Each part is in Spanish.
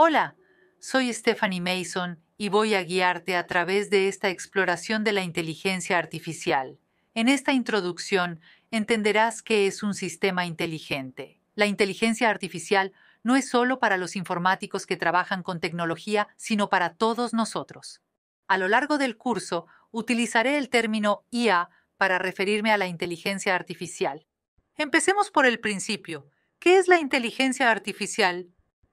Hola, soy Stephanie Mason y voy a guiarte a través de esta exploración de la inteligencia artificial. En esta introducción entenderás qué es un sistema inteligente. La inteligencia artificial no es solo para los informáticos que trabajan con tecnología, sino para todos nosotros. A lo largo del curso, utilizaré el término IA para referirme a la inteligencia artificial. Empecemos por el principio. ¿Qué es la inteligencia artificial?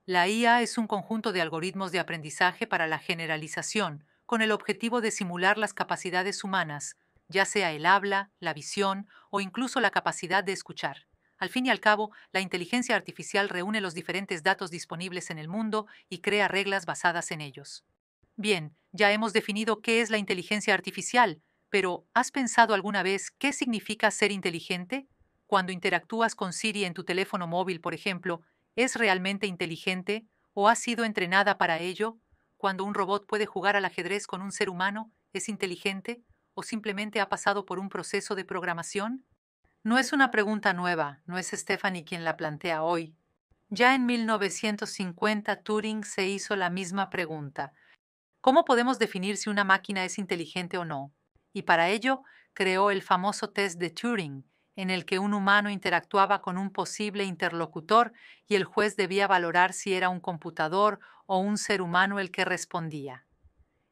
La IA es un conjunto de algoritmos de aprendizaje para la generalización, con el objetivo de simular las capacidades humanas, ya sea el habla, la visión o incluso la capacidad de escuchar. Al fin y al cabo, la inteligencia artificial reúne los diferentes datos disponibles en el mundo y crea reglas basadas en ellos. Bien, ya hemos definido qué es la inteligencia artificial, pero ¿has pensado alguna vez qué significa ser inteligente? Cuando interactúas con Siri en tu teléfono móvil, por ejemplo, ¿Es realmente inteligente o ha sido entrenada para ello? Cuando un robot puede jugar al ajedrez con un ser humano, ¿es inteligente o simplemente ha pasado por un proceso de programación? No es una pregunta nueva, no es Stephanie quien la plantea hoy. Ya en 1950 Turing se hizo la misma pregunta. ¿Cómo podemos definir si una máquina es inteligente o no? Y para ello creó el famoso test de Turing, en el que un humano interactuaba con un posible interlocutor y el juez debía valorar si era un computador o un ser humano el que respondía.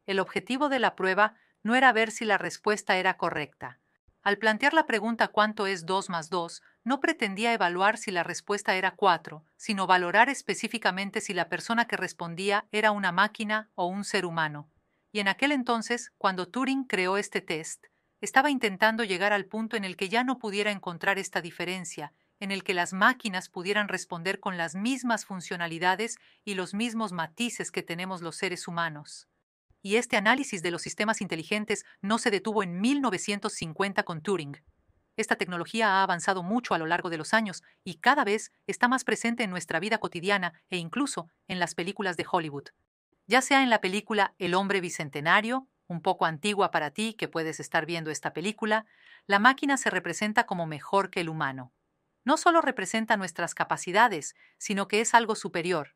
El objetivo de la prueba no era ver si la respuesta era correcta. Al plantear la pregunta cuánto es 2 más 2, no pretendía evaluar si la respuesta era 4, sino valorar específicamente si la persona que respondía era una máquina o un ser humano. Y en aquel entonces, cuando Turing creó este test, estaba intentando llegar al punto en el que ya no pudiera encontrar esta diferencia, en el que las máquinas pudieran responder con las mismas funcionalidades y los mismos matices que tenemos los seres humanos. Y este análisis de los sistemas inteligentes no se detuvo en 1950 con Turing. Esta tecnología ha avanzado mucho a lo largo de los años y cada vez está más presente en nuestra vida cotidiana e incluso en las películas de Hollywood. Ya sea en la película El hombre bicentenario, un poco antigua para ti que puedes estar viendo esta película, la máquina se representa como mejor que el humano. No solo representa nuestras capacidades, sino que es algo superior.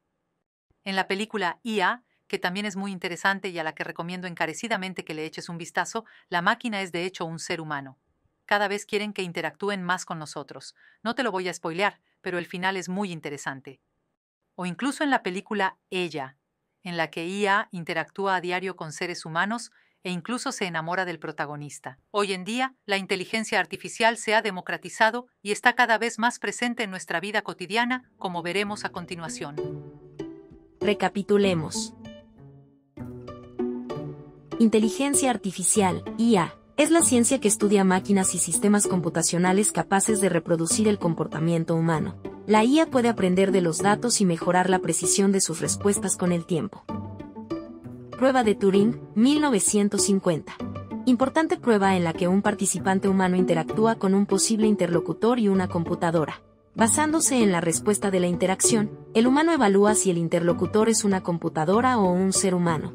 En la película IA, que también es muy interesante y a la que recomiendo encarecidamente que le eches un vistazo, la máquina es de hecho un ser humano. Cada vez quieren que interactúen más con nosotros. No te lo voy a spoilear, pero el final es muy interesante. O incluso en la película Ella, en la que IA interactúa a diario con seres humanos e incluso se enamora del protagonista. Hoy en día, la inteligencia artificial se ha democratizado y está cada vez más presente en nuestra vida cotidiana, como veremos a continuación. Recapitulemos. Inteligencia artificial, IA, es la ciencia que estudia máquinas y sistemas computacionales capaces de reproducir el comportamiento humano. La IA puede aprender de los datos y mejorar la precisión de sus respuestas con el tiempo. Prueba de Turing, 1950. Importante prueba en la que un participante humano interactúa con un posible interlocutor y una computadora. Basándose en la respuesta de la interacción, el humano evalúa si el interlocutor es una computadora o un ser humano.